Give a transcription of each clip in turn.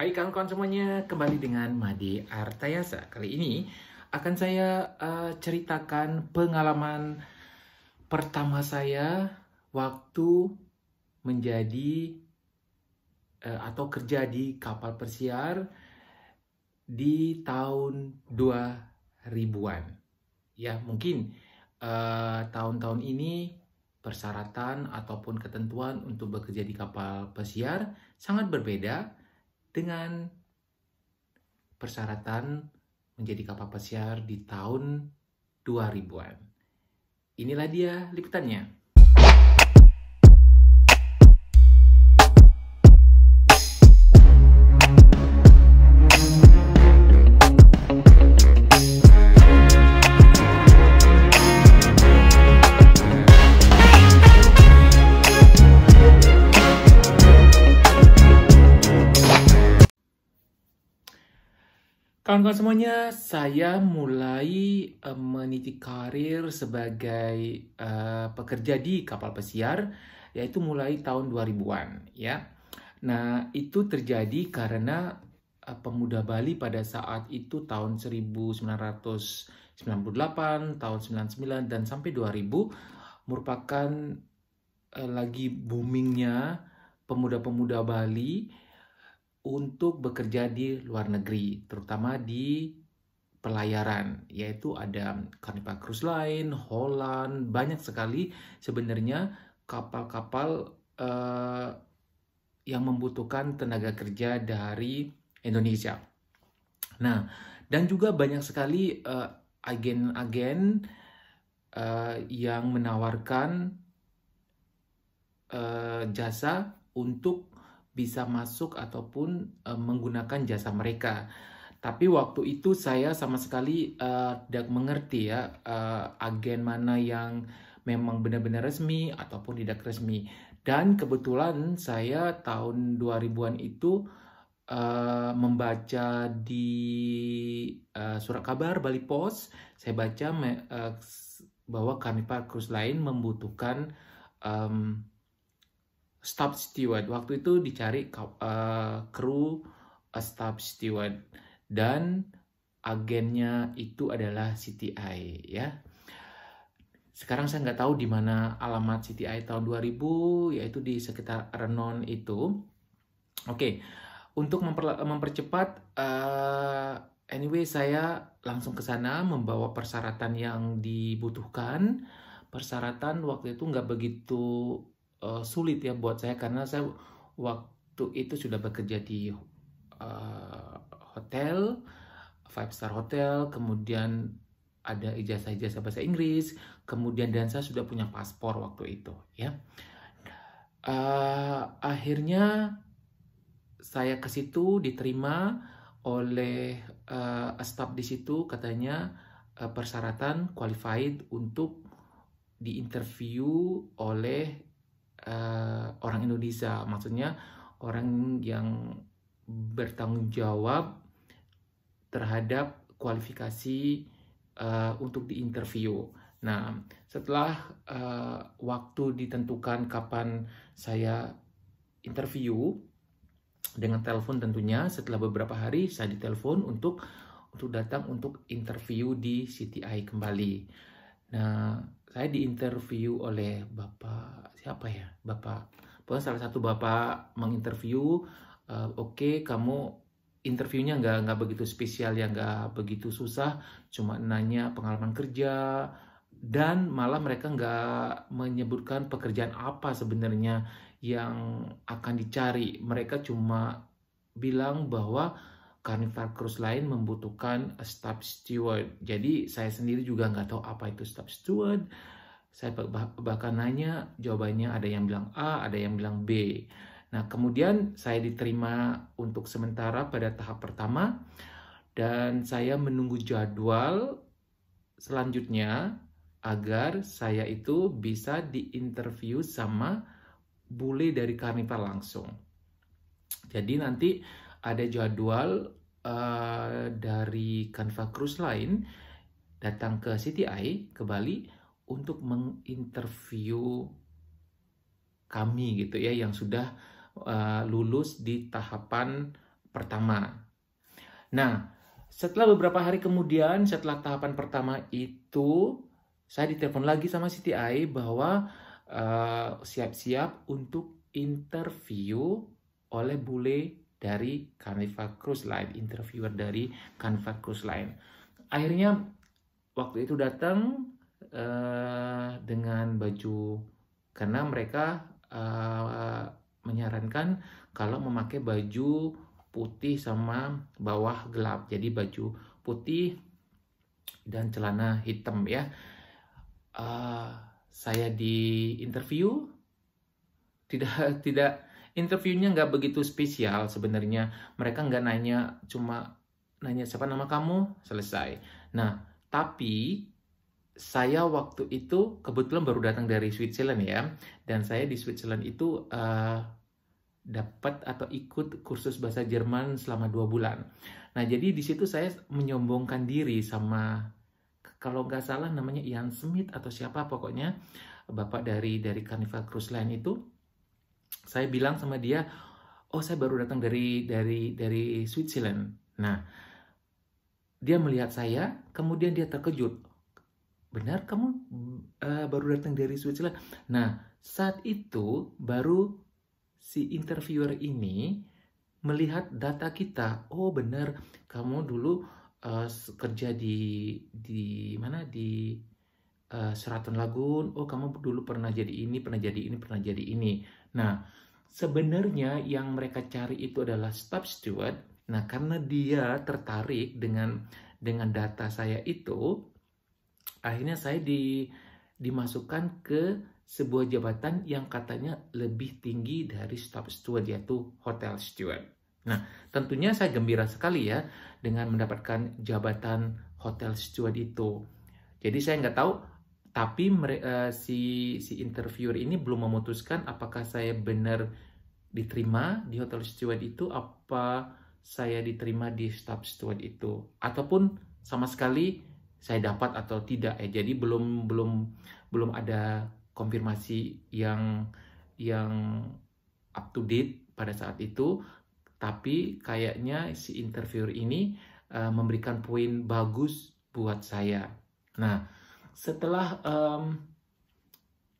Hai kawan-kawan semuanya, kembali dengan Madi Artayasa. Kali ini akan saya uh, ceritakan pengalaman pertama saya waktu menjadi uh, atau kerja di kapal pesiar di tahun 2000-an. Ya, mungkin eh, tahun-tahun uh, tahun -tahun ini persyaratan ataupun ketentuan untuk bekerja di kapal pesiar sangat berbeda dengan persyaratan menjadi kapal pesiar di tahun 2000-an. Inilah dia liputannya. Kawan-kawan semuanya, saya mulai uh, meniti karir sebagai uh, pekerja di kapal pesiar, yaitu mulai tahun 2000-an, ya. Nah, itu terjadi karena uh, pemuda Bali pada saat itu tahun 1998, tahun 99, dan sampai 2000 merupakan uh, lagi boomingnya pemuda-pemuda Bali untuk bekerja di luar negeri, terutama di pelayaran, yaitu ada Carnival Cruise Line, Holland, banyak sekali sebenarnya kapal-kapal uh, yang membutuhkan tenaga kerja dari Indonesia. Nah, dan juga banyak sekali eh, agen-agen uh, uh, yang menawarkan uh, jasa untuk bisa masuk ataupun uh, menggunakan jasa mereka. Tapi waktu itu saya sama sekali uh, tidak mengerti ya uh, agen mana yang memang benar-benar resmi ataupun tidak resmi. Dan kebetulan saya tahun 2000-an itu uh, membaca di uh, surat kabar Bali Post, saya baca uh, bahwa Carnival Cruise Line membutuhkan um, staff steward. Waktu itu dicari uh, kru uh, staff steward dan agennya itu adalah CTI ya. Sekarang saya nggak tahu di mana alamat CTI tahun 2000 yaitu di sekitar Renon itu. Oke, okay. untuk memper mempercepat uh, anyway saya langsung ke sana membawa persyaratan yang dibutuhkan. Persyaratan waktu itu nggak begitu uh, sulit ya buat saya karena saya waktu itu sudah bekerja di uh, hotel five star hotel kemudian ada ijazah-ijazah bahasa Inggris kemudian dan saya sudah punya paspor waktu itu ya uh, akhirnya saya ke situ diterima oleh uh, staff di situ katanya uh, persyaratan qualified untuk diinterview oleh uh, orang Indonesia, maksudnya orang yang bertanggung jawab terhadap kualifikasi uh, untuk interview. Nah, setelah uh, waktu ditentukan kapan saya interview dengan telepon tentunya, setelah beberapa hari saya ditelepon untuk untuk datang untuk interview di CTI kembali. Nah, saya diinterview oleh Bapak siapa ya bapak pokoknya salah satu bapak menginterview uh, oke okay, kamu interviewnya nggak nggak begitu spesial ya nggak begitu susah cuma nanya pengalaman kerja dan malah mereka nggak menyebutkan pekerjaan apa sebenarnya yang akan dicari mereka cuma bilang bahwa Carnival Cruise lain membutuhkan staff steward. Jadi saya sendiri juga nggak tahu apa itu staff steward saya bahkan nanya, jawabannya ada yang bilang A, ada yang bilang B. Nah, kemudian saya diterima untuk sementara pada tahap pertama dan saya menunggu jadwal selanjutnya agar saya itu bisa diinterview sama bule dari Karnival langsung. Jadi nanti ada jadwal uh, dari Canva Cruise lain datang ke CTI ke Bali untuk menginterview kami gitu ya yang sudah uh, lulus di tahapan pertama. Nah, setelah beberapa hari kemudian setelah tahapan pertama itu saya ditelepon lagi sama CTI bahwa eh, siap-siap uh, untuk interview oleh bule dari Canva Cruise Line, interviewer dari Canva Cruise Line. Akhirnya waktu itu datang uh, dengan baju karena mereka uh, menyarankan kalau memakai baju putih sama bawah gelap jadi baju putih dan celana hitam ya uh, saya di interview tidak tidak interviewnya nggak begitu spesial sebenarnya mereka nggak nanya cuma nanya siapa nama kamu selesai nah tapi saya waktu itu kebetulan baru datang dari Switzerland ya, dan saya di Switzerland itu uh, dapat atau ikut kursus bahasa Jerman selama dua bulan. Nah jadi di situ saya menyombongkan diri sama kalau nggak salah namanya Ian Smith atau siapa pokoknya bapak dari dari Carnival Cruise Line itu saya bilang sama dia oh saya baru datang dari dari dari Switzerland nah dia melihat saya kemudian dia terkejut benar kamu uh, baru datang dari Switzerland nah saat itu baru si interviewer ini melihat data kita oh benar kamu dulu uh, kerja di di mana di uh, eh, Seraton Lagun oh kamu dulu pernah jadi ini pernah jadi ini pernah jadi ini nah sebenarnya yang mereka cari itu adalah staff steward nah karena dia tertarik dengan dengan data saya itu akhirnya saya di, dimasukkan ke sebuah jabatan yang katanya lebih tinggi dari staff steward yaitu hotel steward. Nah, tentunya saya gembira sekali ya dengan mendapatkan jabatan hotel steward itu. Jadi saya nggak tahu, tapi eh, si si interviewer ini belum memutuskan apakah saya benar diterima di hotel steward itu apa saya diterima di staff steward itu ataupun sama sekali saya dapat atau tidak ya. Jadi belum belum belum ada konfirmasi yang yang up to date pada saat itu, tapi kayaknya si interviewer ini uh, memberikan poin bagus buat saya. Nah, setelah um,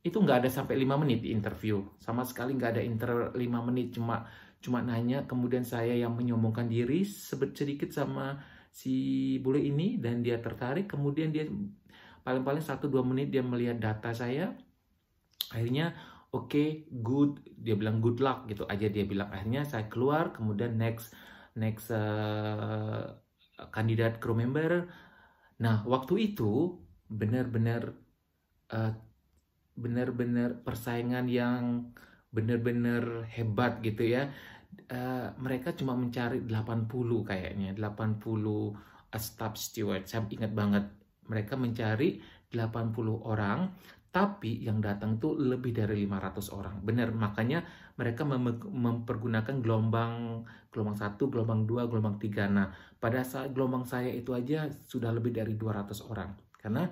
itu nggak ada sampai 5 menit interview, sama sekali nggak ada inter lima menit, cuma cuma nanya, kemudian saya yang menyombongkan diri sedikit sama si bule ini dan dia tertarik kemudian dia paling-paling satu dua menit dia melihat data saya akhirnya oke okay, good dia bilang good luck gitu aja dia bilang akhirnya saya keluar kemudian next next uh, kandidat crew member nah waktu itu benar-benar uh, benar-benar persaingan yang benar-benar hebat gitu ya uh, mereka cuma mencari 80 kayaknya 80 eh, staff steward saya ingat banget mereka mencari 80 orang tapi yang datang tuh lebih dari 500 orang. Benar, makanya mereka mem mempergunakan gelombang gelombang 1, gelombang 2, gelombang 3. Nah, pada saat gelombang saya itu aja sudah lebih dari 200 orang. Karena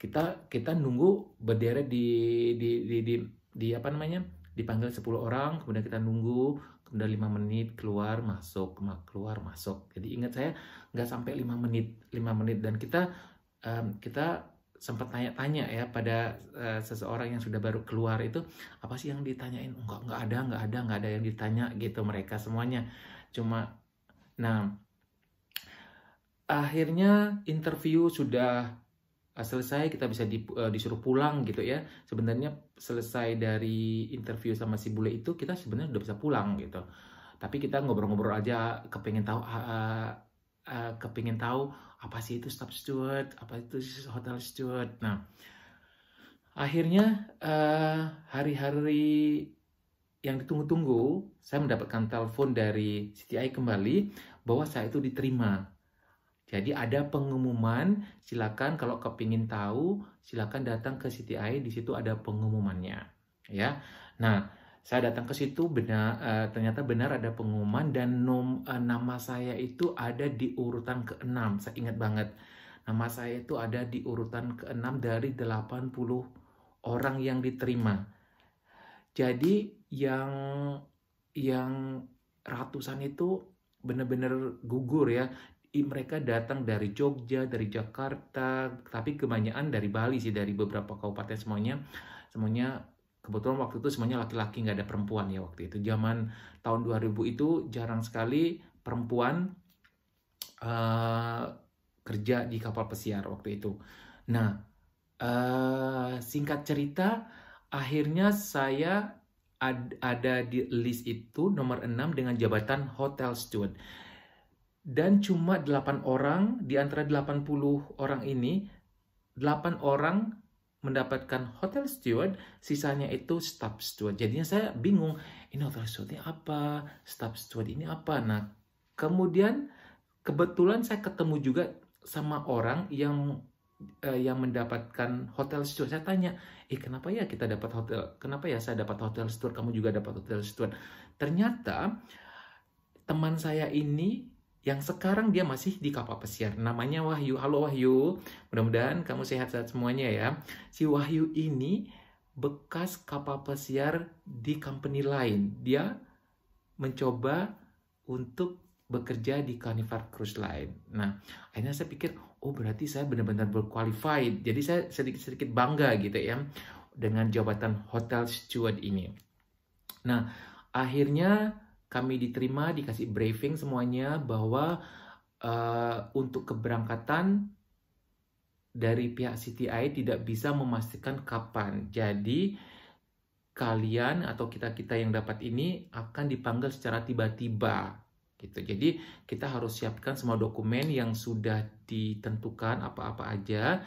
kita kita nunggu berderet di di di di, di apa namanya? dipanggil 10 orang, kemudian kita nunggu, kemudian 5 menit keluar masuk, keluar masuk. Jadi ingat saya nggak sampai 5 menit, 5 menit dan kita um, kita sempat tanya-tanya ya pada uh, seseorang yang sudah baru keluar itu apa sih yang ditanyain? Enggak, enggak ada, enggak ada, enggak ada yang ditanya gitu mereka semuanya. Cuma nah akhirnya interview sudah Eh, selesai kita bisa di, uh, disuruh pulang gitu ya sebenarnya selesai dari interview sama si bule itu kita sebenarnya udah bisa pulang gitu tapi kita ngobrol-ngobrol aja kepengen tahu uh, ah, uh, ah, ah, kepengen tahu apa sih itu staff steward apa itu hotel steward nah akhirnya eh, hari-hari uh, yang ditunggu-tunggu saya mendapatkan telepon dari CTI kembali bahwa saya itu diterima jadi ada pengumuman, silakan kalau kepingin tahu, silakan datang ke CTI, di situ ada pengumumannya. Ya, nah saya datang ke situ benar, uh, eh, ternyata benar ada pengumuman dan nom, uh, nama saya itu ada di urutan keenam. Saya ingat banget, nama saya itu ada di urutan keenam dari 80 orang yang diterima. Jadi yang yang ratusan itu benar-benar gugur ya mereka datang dari Jogja, dari Jakarta, tapi kebanyakan dari Bali sih, dari beberapa kabupaten semuanya. Semuanya kebetulan waktu itu semuanya laki-laki nggak ada perempuan ya waktu itu. Zaman tahun 2000 itu jarang sekali perempuan uh, kerja di kapal pesiar waktu itu. Nah, uh, singkat cerita, akhirnya saya ada di list itu nomor 6 dengan jabatan hotel steward dan cuma 8 orang di antara 80 orang ini 8 orang mendapatkan hotel steward, sisanya itu staff steward. Jadinya saya bingung, ini hotel steward ini apa? Staff steward ini apa? Nah, kemudian kebetulan saya ketemu juga sama orang yang eh, yang mendapatkan hotel steward. Saya tanya, "Eh, kenapa ya kita dapat hotel? Kenapa ya saya dapat hotel steward, kamu juga dapat hotel steward?" Ternyata teman saya ini yang sekarang dia masih di kapal pesiar. Namanya Wahyu. Halo Wahyu, mudah-mudahan kamu sehat-sehat semuanya ya. Si Wahyu ini bekas kapal pesiar di company lain. Dia mencoba untuk bekerja di Carnival Cruise Line. Nah, akhirnya saya pikir, oh berarti saya benar-benar berqualified. Jadi saya sedikit-sedikit bangga gitu ya dengan jabatan hotel steward ini. Nah, akhirnya kami diterima, dikasih briefing semuanya bahwa uh, untuk keberangkatan dari pihak CTI tidak bisa memastikan kapan. Jadi kalian atau kita-kita yang dapat ini akan dipanggil secara tiba-tiba gitu. Jadi kita harus siapkan semua dokumen yang sudah ditentukan apa-apa aja.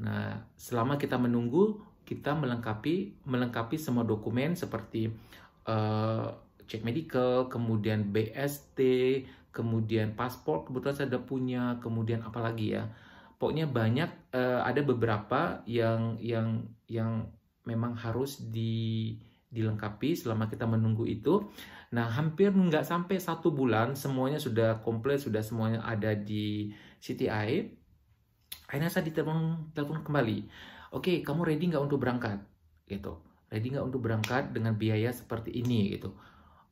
Nah, selama kita menunggu kita melengkapi melengkapi semua dokumen seperti uh, cek medical, kemudian BST, kemudian paspor kebetulan saya ada punya, kemudian apalagi ya. Pokoknya banyak uh, ada beberapa yang yang yang memang harus di dilengkapi selama kita menunggu itu. Nah, hampir nggak sampai satu bulan semuanya sudah komplit, sudah semuanya ada di CTI. Akhirnya saya ditelepon telepon kembali. Oke, okay, kamu ready nggak untuk berangkat? Gitu. Ready nggak untuk berangkat dengan biaya seperti ini? Gitu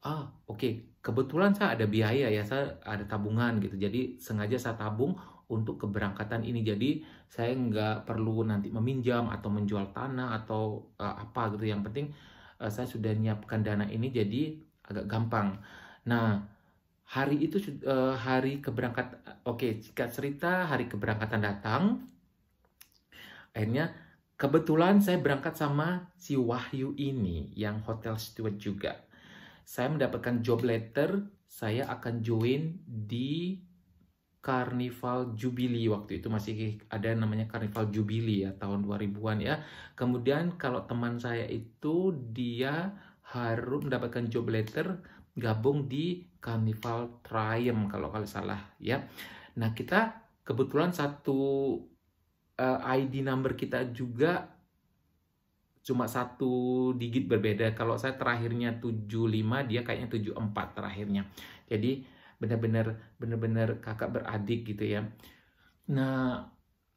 ah oke okay, kebetulan saya ada biaya ya saya ada tabungan gitu jadi sengaja saya tabung untuk keberangkatan ini jadi saya nggak perlu nanti meminjam atau menjual tanah atau uh, apa gitu yang penting uh, saya sudah nyiapkan dana ini jadi agak gampang nah hari itu uh, hari keberangkat oke okay, jika cerita hari keberangkatan datang akhirnya kebetulan saya berangkat sama si Wahyu ini yang hotel steward juga saya mendapatkan job letter, saya akan join di Carnival Jubilee waktu itu masih ada namanya Carnival Jubilee ya tahun 2000-an ya. Kemudian kalau teman saya itu dia harus mendapatkan job letter gabung di Carnival Triumph kalau kalian salah ya. Nah, kita kebetulan satu uh, eh, ID number kita juga cuma satu digit berbeda. Kalau saya terakhirnya 75, dia kayaknya 74 terakhirnya. Jadi benar-benar benar-benar kakak beradik gitu ya. Nah,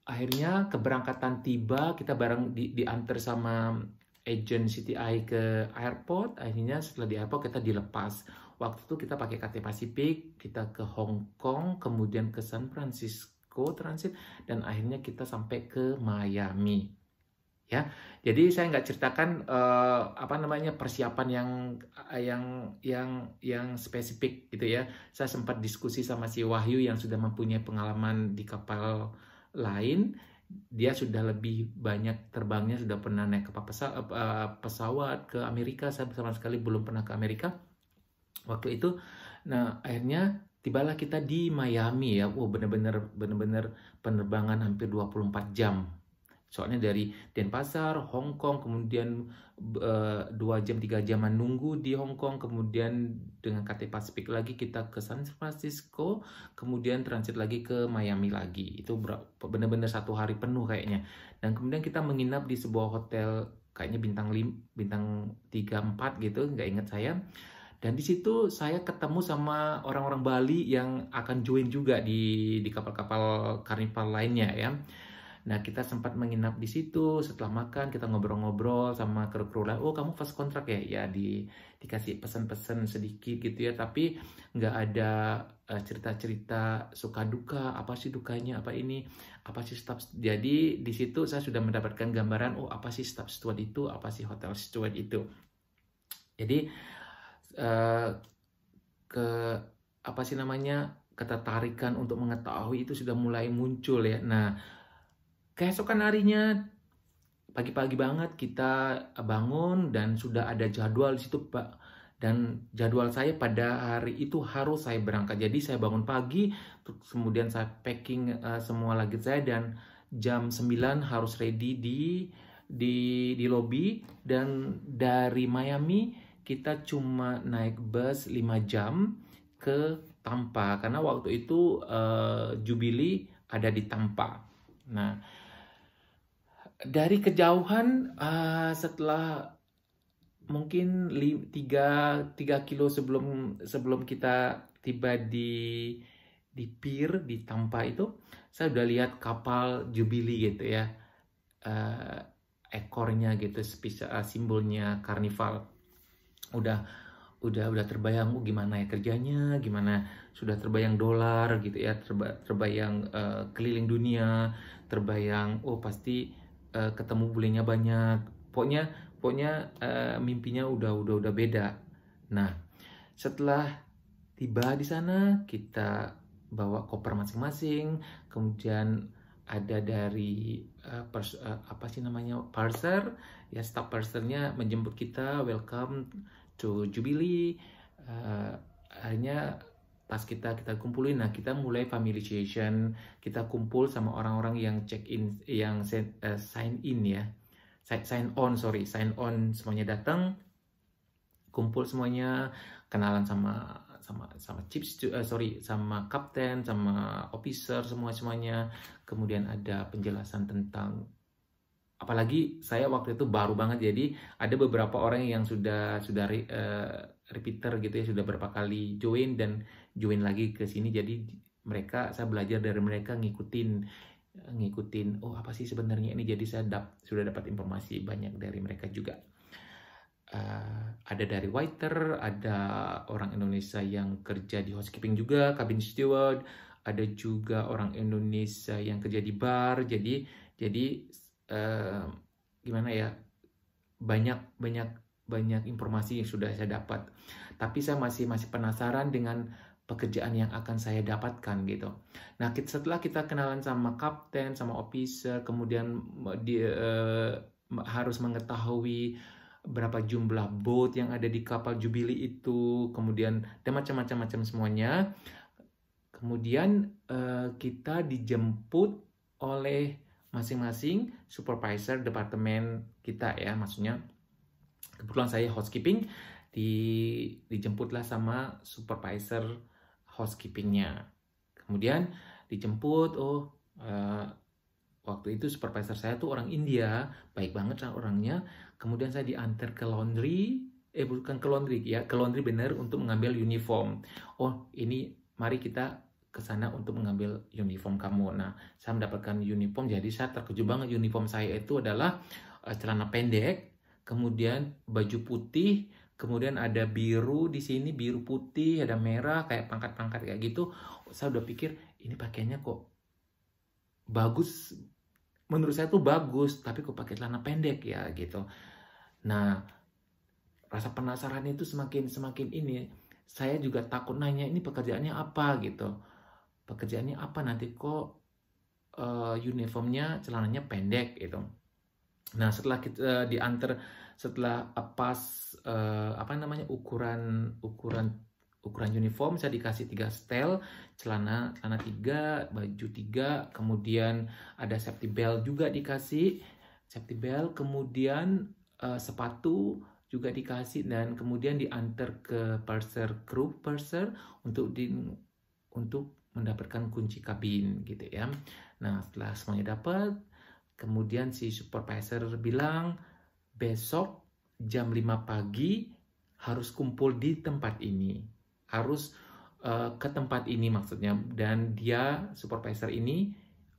akhirnya keberangkatan tiba, kita bareng di, diantar sama agent CTI ke airport. Akhirnya setelah di airport kita dilepas. Waktu itu kita pakai KT Pasifik, kita ke Hong Kong, kemudian ke San Francisco transit, dan akhirnya kita sampai ke Miami ya. Jadi saya nggak ceritakan uh, apa namanya persiapan yang yang yang yang spesifik gitu ya. Saya sempat diskusi sama si Wahyu yang sudah mempunyai pengalaman di kapal lain. Dia sudah lebih banyak terbangnya, sudah pernah naik ke eh, pesawat ke Amerika. Saya sama sekali belum pernah ke Amerika. Waktu itu, nah akhirnya tibalah kita di Miami ya. wow, benar-benar benar-benar penerbangan hampir 24 jam Soalnya dari Denpasar, Hong Kong, kemudian eh, dua jam tiga jam nunggu di Hong Kong, kemudian dengan KT Pacific lagi kita ke San Francisco, kemudian transit lagi ke Miami lagi. Itu benar-benar satu hari penuh kayaknya. Dan kemudian kita menginap di sebuah hotel kayaknya bintang lim, bintang 3 4 gitu, nggak ingat saya. Dan di situ saya ketemu sama orang-orang Bali yang akan join juga di di kapal-kapal karnival lainnya ya Nah, kita sempat menginap di situ. Setelah makan, kita ngobrol-ngobrol sama kru-kru lah. Oh, kamu first kontrak ya? Ya, di, dikasih pesan-pesan sedikit gitu ya. Tapi nggak ada eh, cerita-cerita suka duka, apa sih dukanya, apa ini, apa sih staff. Jadi, di situ saya sudah mendapatkan gambaran, oh, apa sih staff steward itu, apa sih hotel steward itu. Jadi, uh, ke apa sih namanya ketertarikan untuk mengetahui itu sudah mulai muncul ya. Nah, keesokan harinya pagi-pagi banget kita bangun dan sudah ada jadwal di situ Pak dan jadwal saya pada hari itu harus saya berangkat. Jadi saya bangun pagi, kemudian saya packing uh, semua lagi saya dan jam 9 harus ready di di di lobi dan dari Miami kita cuma naik bus 5 jam ke Tampa karena waktu itu uh, Jubilee ada di Tampa. Nah, dari kejauhan uh, setelah mungkin 3 3 kilo sebelum sebelum kita tiba di di pier di Tampa itu saya udah lihat kapal Jubilee gitu ya uh, ekornya gitu spesial ah, simbolnya karnival udah udah udah terbayang uh, gimana ya kerjanya gimana sudah terbayang dolar gitu ya terba, terbayang uh, keliling dunia terbayang oh pasti Eh, ketemu bulenya banyak pokoknya pokoknya uh, mimpinya udah udah udah beda nah setelah tiba di sana kita bawa koper masing-masing kemudian ada dari uh, pers, uh, apa sih namanya parser ya staff parsernya menjemput kita welcome to Jubilee uh, akhirnya pas kita kita kumpulin nah kita mulai familiarization kita kumpul sama orang-orang yang check in yang sign, uh, eh, sign in ya sign, sign on sorry sign on semuanya datang kumpul semuanya kenalan sama sama sama chips uh, eh, sorry sama kapten sama officer semua semuanya kemudian ada penjelasan tentang apalagi saya waktu itu baru banget jadi ada beberapa orang yang sudah sudah uh, repeater gitu ya sudah berapa kali join dan join lagi ke sini jadi mereka saya belajar dari mereka ngikutin ngikutin oh apa sih sebenarnya ini jadi saya dap, sudah dapat informasi banyak dari mereka juga uh, ada dari waiter ada orang Indonesia yang kerja di housekeeping juga cabin steward ada juga orang Indonesia yang kerja di bar jadi jadi uh, gimana ya banyak banyak banyak informasi yang sudah saya dapat. Tapi saya masih masih penasaran dengan pekerjaan yang akan saya dapatkan gitu. Nah, setelah kita kenalan sama kapten, sama officer, kemudian eh, di, uh, harus mengetahui berapa jumlah boat yang ada di kapal jubili itu, kemudian dan macam-macam macam semuanya. Kemudian uh, kita dijemput oleh masing-masing supervisor departemen kita ya, maksudnya kebetulan saya housekeeping di dijemputlah sama supervisor housekeepingnya kemudian dijemput oh uh, waktu itu supervisor saya tuh orang India baik banget orangnya kemudian saya diantar ke laundry eh bukan ke laundry ya ke laundry bener untuk mengambil uniform oh ini mari kita ke sana untuk mengambil uniform kamu. Nah, saya mendapatkan uniform, jadi saya terkejut banget uniform saya itu adalah uh, celana pendek kemudian baju putih, kemudian ada biru di sini, biru putih, ada merah, kayak pangkat-pangkat kayak gitu. Saya udah pikir, ini pakaiannya kok bagus, menurut saya tuh bagus, tapi kok pakai celana pendek ya gitu. Nah, rasa penasaran itu semakin semakin ini, saya juga takut nanya ini pekerjaannya apa gitu. Pekerjaannya apa nanti kok uh, uniformnya celananya pendek gitu Nah, setelah kita uh, diantar setelah pas uh, apa namanya ukuran ukuran ukuran uniform saya dikasih tiga setel, celana celana tiga, baju tiga, kemudian ada safety belt juga dikasih safety belt, kemudian uh, sepatu juga dikasih dan kemudian diantar ke purser crew purser untuk di untuk mendapatkan kunci kabin gitu ya. Nah, setelah semuanya dapat Kemudian si supervisor bilang, besok jam 5 pagi harus kumpul di tempat ini. Harus uh, ke tempat ini maksudnya. Dan dia, supervisor ini,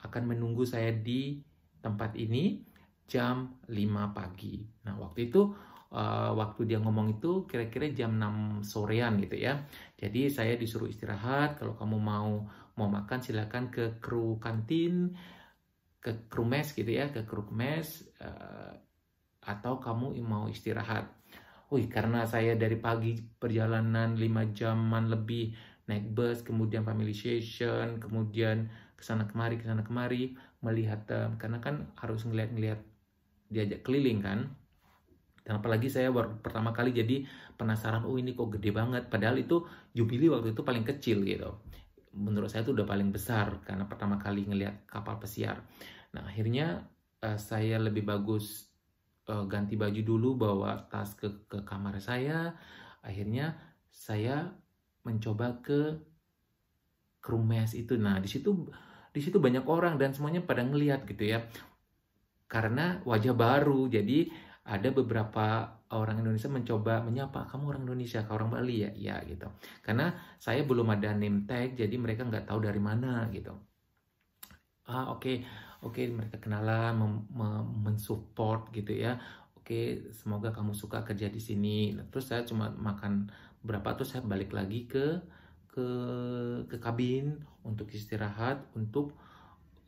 akan menunggu saya di tempat ini jam 5 pagi. Nah, waktu itu uh, waktu dia ngomong itu kira-kira jam 6 sorean gitu ya. Jadi saya disuruh istirahat, kalau kamu mau mau makan silakan ke kru kantin ke kru mes gitu ya, ke Krumes uh, eh, atau kamu mau istirahat. Wih, karena saya dari pagi perjalanan 5 jaman lebih naik bus, kemudian family station, kemudian kesana kemari, kesana kemari, melihat, uh, karena kan harus ngeliat-ngeliat diajak keliling kan. Dan apalagi saya baru pertama kali jadi penasaran, oh ini kok gede banget. Padahal itu Jubili waktu itu paling kecil gitu menurut saya itu udah paling besar karena pertama kali ngelihat kapal pesiar. Nah akhirnya uh, saya lebih bagus uh, ganti baju dulu bawa tas ke ke kamar saya. Akhirnya saya mencoba ke krumes itu. Nah di situ di situ banyak orang dan semuanya pada ngelihat gitu ya karena wajah baru jadi ada beberapa orang Indonesia mencoba menyapa kamu orang Indonesia, kamu orang Bali ya, iya gitu. Karena saya belum ada name tag, jadi mereka nggak tahu dari mana gitu. Ah oke, okay, oke okay, mereka kenalan, mensupport gitu ya. Oke, okay, semoga kamu suka kerja di sini. Nah, terus saya cuma makan berapa, terus saya balik lagi ke ke ke kabin untuk istirahat, untuk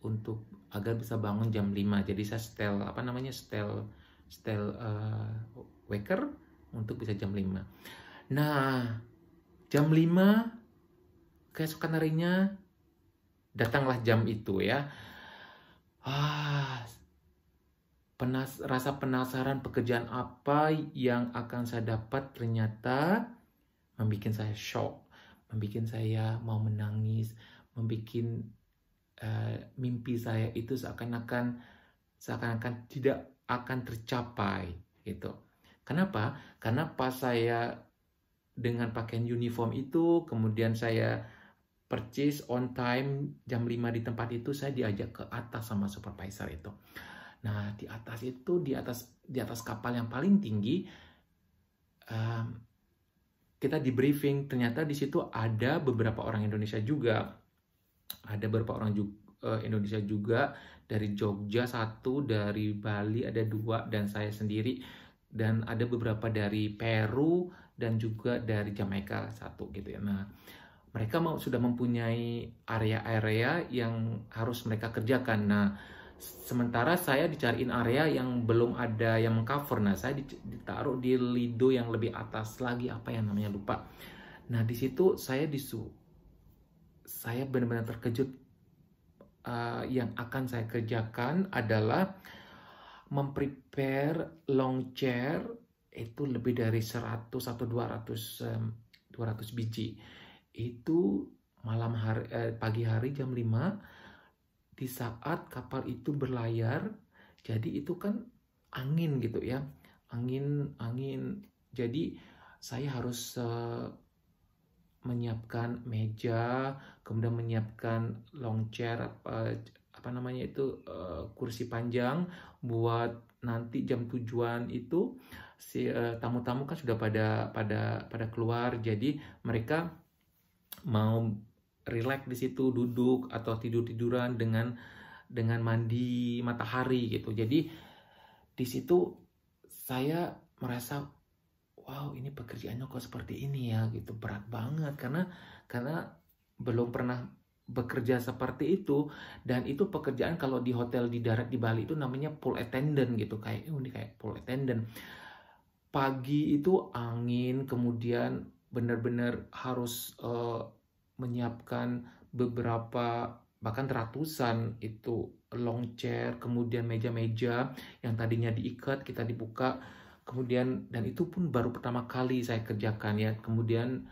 untuk agar bisa bangun jam 5. Jadi saya setel apa namanya setel setel uh, waker untuk bisa jam 5. Nah, jam 5 keesokan harinya datanglah jam itu ya. Ah, penas rasa penasaran pekerjaan apa yang akan saya dapat ternyata membuat saya shock, membuat saya mau menangis, membuat uh, mimpi saya itu seakan-akan seakan-akan tidak akan tercapai gitu. Kenapa? Karena pas saya dengan pakaian uniform itu, kemudian saya purchase on time jam 5 di tempat itu, saya diajak ke atas sama supervisor itu. Nah, di atas itu, di atas di atas kapal yang paling tinggi, um, kita di briefing, ternyata di situ ada beberapa orang Indonesia juga. Ada beberapa orang juga eh, Indonesia juga dari Jogja satu dari Bali ada dua dan saya sendiri dan ada beberapa dari Peru dan juga dari Jamaika satu gitu ya. Nah, mereka mau sudah mempunyai area-area yang harus mereka kerjakan. Nah, sementara saya dicariin area yang belum ada yang mengcover. Nah, saya ditaruh di Lido yang lebih atas lagi apa yang namanya lupa. Nah, di situ saya disu saya benar-benar terkejut uh, yang akan saya kerjakan adalah memprepare long chair itu lebih dari 100 atau 200 200 biji. Itu malam hari eh, pagi hari jam 5 di saat kapal itu berlayar. Jadi itu kan angin gitu ya. Angin angin. Jadi saya harus eh, menyiapkan meja, kemudian menyiapkan long chair eh, apa namanya itu uh, kursi panjang buat nanti jam tujuan itu si eh, tamu-tamu uh, kan sudah pada pada pada keluar jadi mereka mau rileks di situ duduk atau tidur tiduran dengan dengan mandi matahari gitu jadi di situ saya merasa wow ini pekerjaannya kok seperti ini ya gitu berat banget karena karena belum pernah bekerja seperti itu dan itu pekerjaan kalau di hotel di darat di Bali itu namanya pool attendant gitu kayak eh, ini kayak pool attendant pagi itu angin kemudian benar-benar harus uh, menyiapkan beberapa bahkan ratusan itu long chair kemudian meja-meja yang tadinya diikat kita dibuka kemudian dan itu pun baru pertama kali saya kerjakan ya kemudian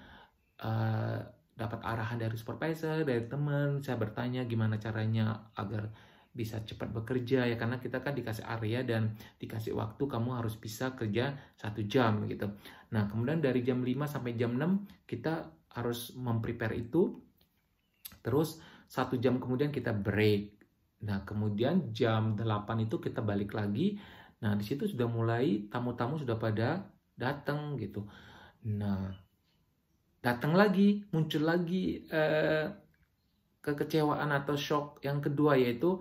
uh, dapat arahan dari supervisor, dari teman, saya bertanya gimana caranya agar bisa cepat bekerja ya karena kita kan dikasih area dan dikasih waktu kamu harus bisa kerja satu jam gitu. Nah kemudian dari jam 5 sampai jam 6 kita harus memprepare itu. Terus satu jam kemudian kita break. Nah kemudian jam 8 itu kita balik lagi. Nah disitu sudah mulai tamu-tamu sudah pada datang gitu. Nah datang lagi, muncul lagi eh, kekecewaan atau shock yang kedua yaitu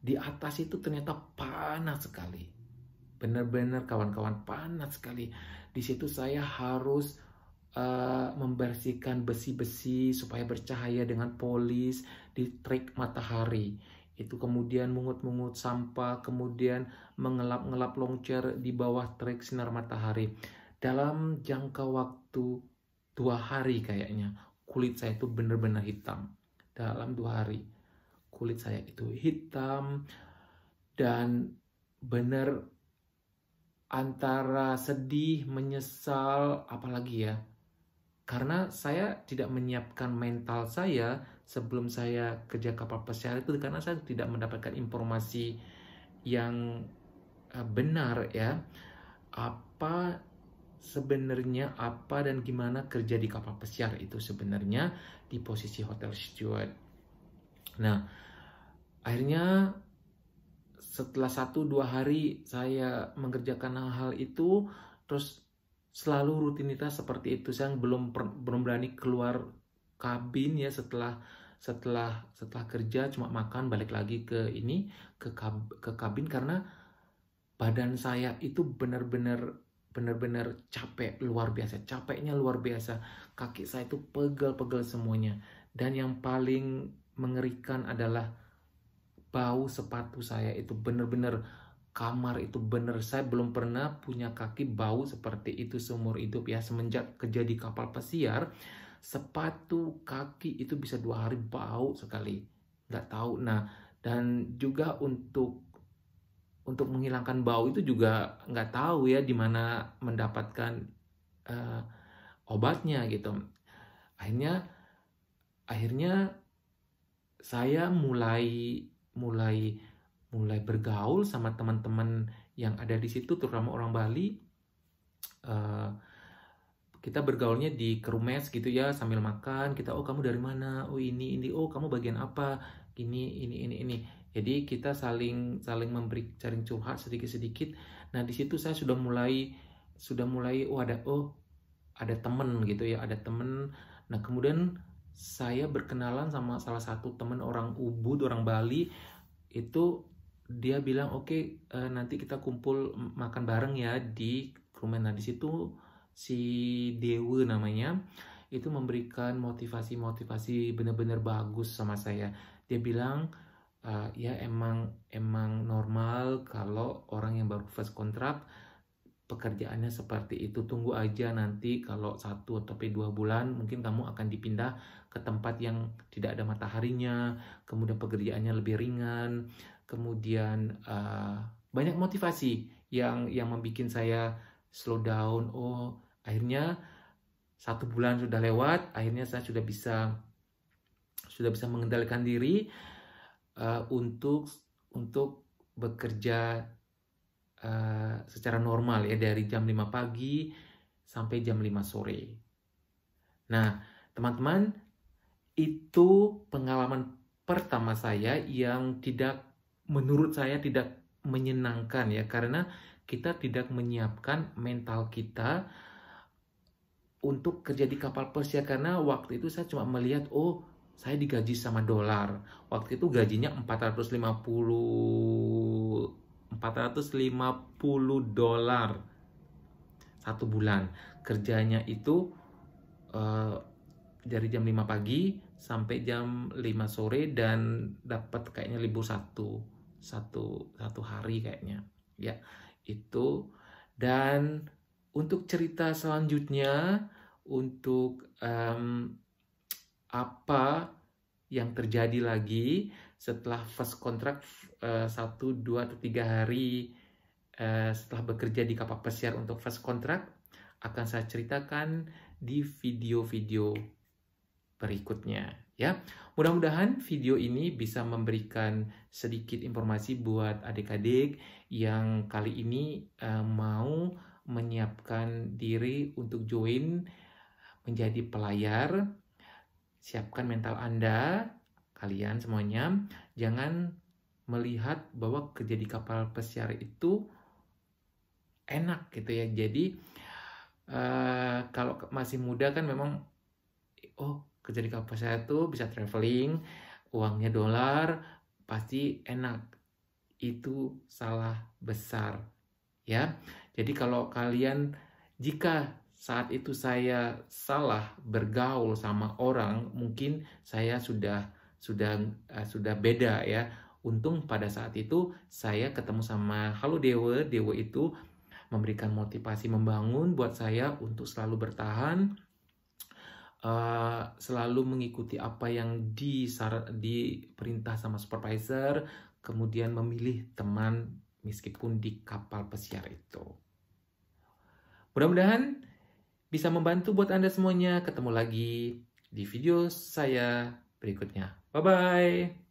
di atas itu ternyata panas sekali. Benar-benar kawan-kawan panas sekali. Di situ saya harus uh, membersihkan besi-besi supaya bercahaya dengan polis di trik matahari. Itu kemudian mengut-mengut sampah, kemudian mengelap-ngelap longcer di bawah trik sinar matahari. Dalam jangka waktu dua hari kayaknya kulit saya itu benar-benar hitam dalam dua hari kulit saya itu hitam dan benar antara sedih, menyesal, apalagi ya. Karena saya tidak menyiapkan mental saya sebelum saya kerja kapal pesiar itu karena saya tidak mendapatkan informasi yang eh, benar ya. Apa sebenarnya apa dan gimana kerja di kapal pesiar itu sebenarnya di posisi hotel steward. Nah, akhirnya setelah satu dua hari saya mengerjakan hal-hal itu, terus selalu rutinitas seperti itu. Saya belum belum berani keluar kabin ya setelah setelah setelah kerja cuma makan balik lagi ke ini ke kab, ke kabin karena badan saya itu benar-benar benar-benar capek luar biasa capeknya luar biasa kaki saya itu pegel-pegel semuanya dan yang paling mengerikan adalah bau sepatu saya itu benar-benar kamar itu benar saya belum pernah punya kaki bau seperti itu seumur hidup ya semenjak di kapal pesiar sepatu kaki itu bisa dua hari bau sekali nggak tahu nah dan juga untuk untuk menghilangkan bau itu juga nggak tahu ya di mana mendapatkan uh, obatnya gitu. Akhirnya akhirnya saya mulai mulai mulai bergaul sama teman-teman yang ada di situ terutama orang Bali. Uh, kita bergaulnya di kerumes gitu ya sambil makan kita oh kamu dari mana oh ini ini oh kamu bagian apa ini ini ini ini jadi kita saling saling memberi saling curhat sedikit-sedikit. Nah, di situ saya sudah mulai sudah mulai oh ada oh ada temen gitu ya, ada temen. Nah, kemudian saya berkenalan sama salah satu temen orang Ubud, orang Bali itu dia bilang oke okay, eh, nanti kita kumpul makan bareng ya di rumah. Nah, di situ si Dewa namanya itu memberikan motivasi-motivasi benar-benar bagus sama saya. Dia bilang uh, ya emang emang normal kalau orang yang baru first kontrak pekerjaannya seperti itu tunggu aja nanti kalau satu atau dua bulan mungkin kamu akan dipindah ke tempat yang tidak ada mataharinya kemudian pekerjaannya lebih ringan kemudian uh, banyak motivasi yang yang membuat saya slow down oh akhirnya satu bulan sudah lewat akhirnya saya sudah bisa sudah bisa mengendalikan diri uh, untuk untuk bekerja uh, secara normal ya dari jam 5 pagi sampai jam 5 sore. Nah, teman-teman, itu pengalaman pertama saya yang tidak menurut saya tidak menyenangkan ya karena kita tidak menyiapkan mental kita untuk kerja di kapal persia ya, karena waktu itu saya cuma melihat oh saya digaji sama dolar waktu itu gajinya 450 450 dolar satu bulan kerjanya itu uh, dari jam 5 pagi sampai jam 5 sore dan dapat kayaknya libur satu satu satu hari kayaknya ya itu dan untuk cerita selanjutnya untuk um, apa yang terjadi lagi setelah first contract eh, satu, dua, atau tiga hari eh, setelah bekerja di kapal pesiar untuk first contract akan saya ceritakan di video-video berikutnya ya. Mudah-mudahan video ini bisa memberikan sedikit informasi buat adik-adik yang kali ini eh, mau menyiapkan diri untuk join menjadi pelayar siapkan mental Anda, kalian semuanya, jangan melihat bahwa di kapal pesiar itu enak gitu ya. Jadi uh, kalau masih muda kan memang oh kerja di kapal pesiar itu bisa traveling, uangnya dolar, pasti enak. Itu salah besar ya. Jadi kalau kalian jika saat itu saya salah bergaul sama orang, mungkin saya sudah sudah eh, sudah beda ya. Untung pada saat itu saya ketemu sama Halo Dewa, Dewa itu memberikan motivasi membangun buat saya untuk selalu bertahan, uh, selalu mengikuti apa yang di diperintah sama supervisor, kemudian memilih teman meskipun di kapal pesiar itu. Mudah-mudahan bisa membantu buat Anda semuanya. Ketemu lagi di video saya berikutnya. Bye-bye.